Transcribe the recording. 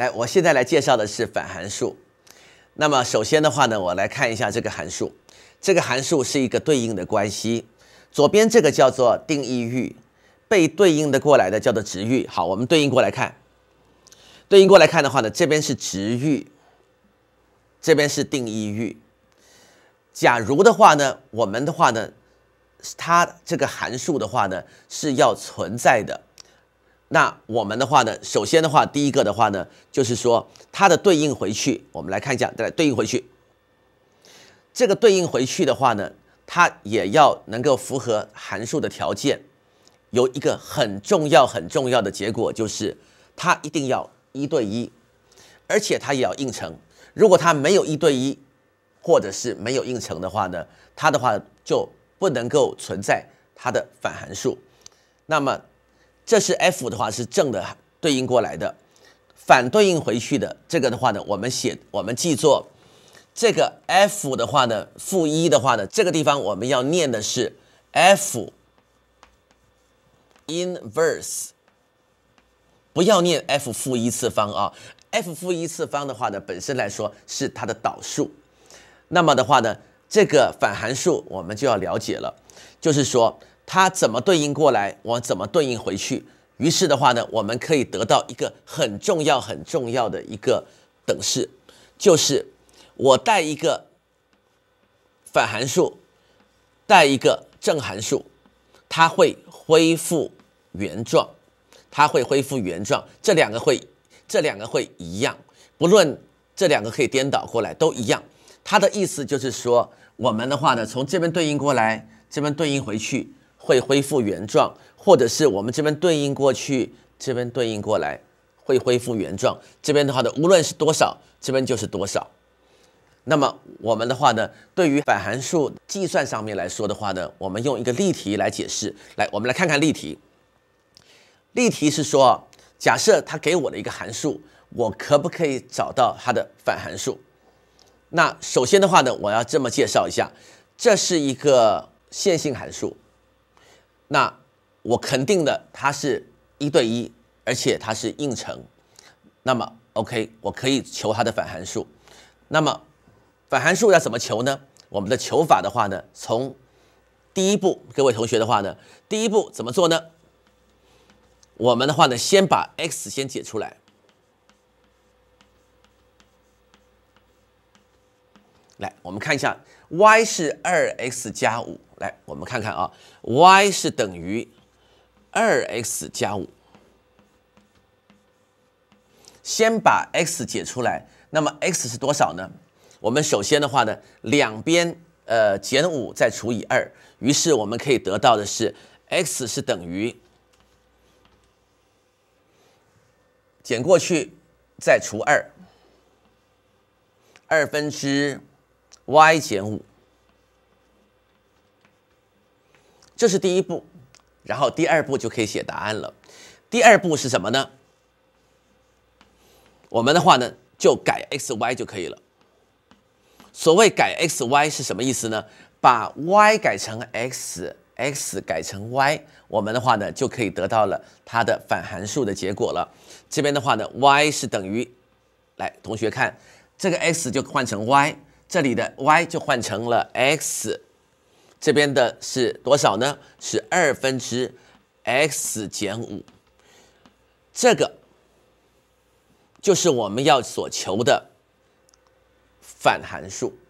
来，我现在来介绍的是反函数。那么首先的话呢，我来看一下这个函数。这个函数是一个对应的关系，左边这个叫做定义域，被对应的过来的叫做值域。好，我们对应过来看，对应过来看的话呢，这边是值域，这边是定义域。假如的话呢，我们的话呢，它这个函数的话呢是要存在的。那我们的话呢，首先的话，第一个的话呢，就是说它的对应回去，我们来看一下，来对应回去，这个对应回去的话呢，它也要能够符合函数的条件，有一个很重要很重要的结果就是，它一定要一对一，而且它也要映成。如果它没有一对一，或者是没有应成的话呢，它的话就不能够存在它的反函数，那么。这是 f 的话是正的对应过来的，反对应回去的这个的话呢，我们写我们记作这个 f 的话呢，负一的话呢，这个地方我们要念的是 f inverse，不要念 f 负一次方啊，f 负一次方的话呢，本身来说是它的导数，那么的话呢，这个反函数我们就要了解了，就是说。它怎么对应过来，我怎么对应回去？于是的话呢，我们可以得到一个很重要、很重要的一个等式，就是我带一个反函数，带一个正函数，它会恢复原状，它会恢复原状，这两个会，这两个会一样，不论这两个可以颠倒过来都一样。它的意思就是说，我们的话呢，从这边对应过来，这边对应回去。会恢复原状，或者是我们这边对应过去，这边对应过来，会恢复原状。这边的话呢，无论是多少，这边就是多少。那么我们的话呢，对于反函数计算上面来说的话呢，我们用一个例题来解释。来，我们来看看例题。例题是说，假设他给我的一个函数，我可不可以找到它的反函数？那首先的话呢，我要这么介绍一下，这是一个线性函数。那我肯定的，它是一对一，而且它是映成。那么，OK，我可以求它的反函数。那么，反函数要怎么求呢？我们的求法的话呢，从第一步，各位同学的话呢，第一步怎么做呢？我们的话呢，先把 x 先解出来。来，我们看一下，y 是 2x 加5。来，我们看看啊，y 是等于二 x 加五。先把 x 解出来，那么 x 是多少呢？我们首先的话呢，两边呃减五再除以二，于是我们可以得到的是 x 是等于减过去再除二，二分之 y 减五。这是第一步，然后第二步就可以写答案了。第二步是什么呢？我们的话呢，就改 x y 就可以了。所谓改 x y 是什么意思呢？把 y 改成 x，x 改成 y，我们的话呢，就可以得到了它的反函数的结果了。这边的话呢，y 是等于，来同学看，这个 x 就换成 y，这里的 y 就换成了 x。这边的是多少呢？是二分之 x 减五，这个就是我们要所求的反函数。